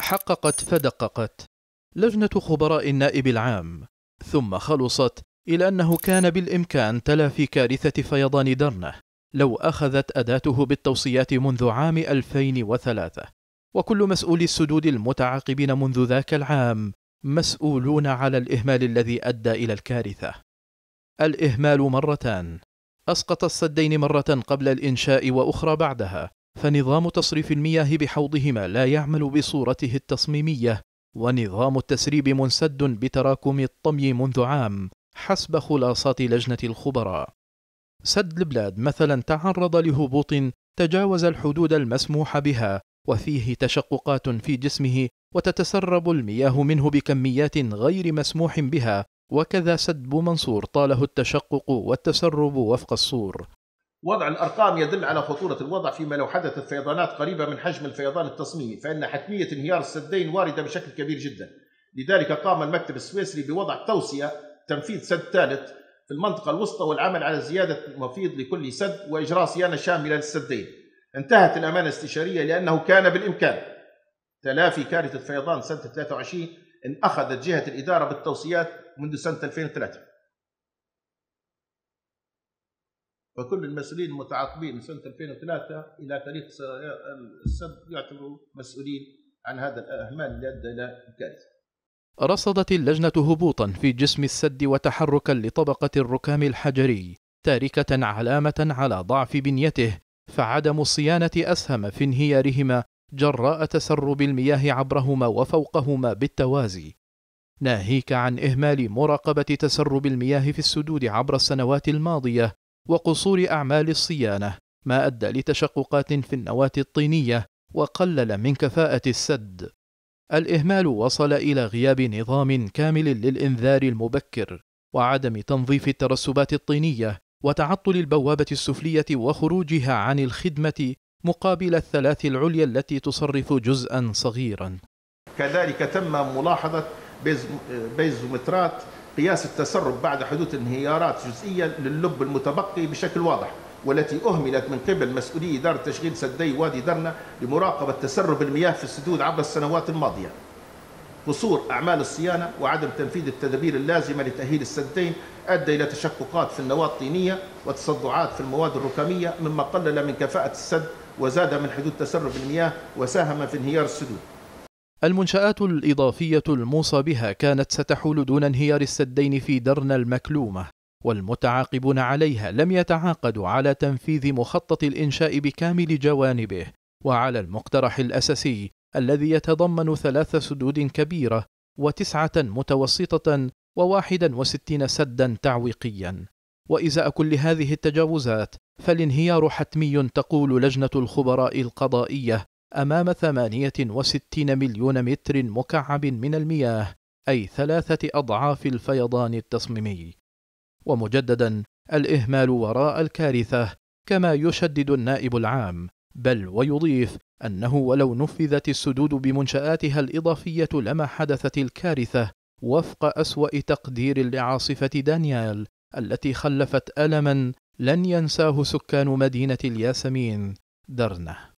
حققت فدققت لجنة خبراء النائب العام ثم خلصت إلى أنه كان بالإمكان تلافي كارثة فيضان درنة لو أخذت أداته بالتوصيات منذ عام 2003 وكل مسؤولي السدود المتعاقبين منذ ذاك العام مسؤولون على الإهمال الذي أدى إلى الكارثة الإهمال مرتان أسقط السدين مرة قبل الإنشاء وأخرى بعدها فنظام تصريف المياه بحوضهما لا يعمل بصورته التصميمية ونظام التسريب منسد بتراكم الطمي منذ عام حسب خلاصات لجنة الخبراء سد البلاد مثلا تعرض لهبوط تجاوز الحدود المسموح بها وفيه تشققات في جسمه وتتسرب المياه منه بكميات غير مسموح بها وكذا سد بومنصور طاله التشقق والتسرب وفق السور وضع الأرقام يدل على خطورة الوضع فيما لو حدثت فيضانات قريبة من حجم الفيضان التصميمي فإن حتمية انهيار السدين واردة بشكل كبير جدا لذلك قام المكتب السويسري بوضع توصية تنفيذ سد ثالث في المنطقة الوسطى والعمل على زيادة مفيض لكل سد وإجراء صيانة شاملة للسدين انتهت الأمانة الاستشارية لأنه كان بالإمكان تلافي كارثة فيضان سنة 23 إن أخذت جهة الإدارة بالتوصيات منذ سنة 2003 فكل المسؤولين المتعاقبين من سنه 2003 الى تاريخ السد يعتبروا مسؤولين عن هذا الاهمال اللي ادى الى الكارثه. رصدت اللجنه هبوطا في جسم السد وتحركا لطبقه الركام الحجري تاركه علامه على ضعف بنيته فعدم الصيانه اسهم في انهيارهما جراء تسرب المياه عبرهما وفوقهما بالتوازي ناهيك عن اهمال مراقبه تسرب المياه في السدود عبر السنوات الماضيه وقصور أعمال الصيانة ما أدى لتشققات في النواة الطينية وقلل من كفاءة السد الإهمال وصل إلى غياب نظام كامل للإنذار المبكر وعدم تنظيف الترسبات الطينية وتعطل البوابة السفلية وخروجها عن الخدمة مقابل الثلاث العليا التي تصرف جزءا صغيرا كذلك تم ملاحظة بيزومترات قياس التسرب بعد حدوث انهيارات جزئية للب المتبقي بشكل واضح والتي أهملت من قبل مسؤولي إدارة تشغيل سدي وادي درنة لمراقبة تسرب المياه في السدود عبر السنوات الماضية قصور أعمال الصيانة وعدم تنفيذ التدابير اللازمة لتأهيل السدين أدى إلى تشققات في النواة الطينية وتصدعات في المواد الركامية مما قلل من كفاءة السد وزاد من حدود تسرب المياه وساهم في انهيار السدود المنشآت الإضافية الموصى بها كانت ستحول دون انهيار السدين في درنا المكلومة والمتعاقبون عليها لم يتعاقدوا على تنفيذ مخطط الإنشاء بكامل جوانبه وعلى المقترح الأساسي الذي يتضمن ثلاث سدود كبيرة وتسعة متوسطة وواحدا وستين سدا تعويقيا وإزاء كل هذه التجاوزات فالانهيار حتمي تقول لجنة الخبراء القضائية أمام 68 مليون متر مكعب من المياه أي ثلاثة أضعاف الفيضان التصميمي ومجددا الإهمال وراء الكارثة كما يشدد النائب العام بل ويضيف أنه ولو نفذت السدود بمنشآتها الإضافية لما حدثت الكارثة وفق أسوأ تقدير لعاصفة دانيال التي خلفت ألما لن ينساه سكان مدينة الياسمين درنه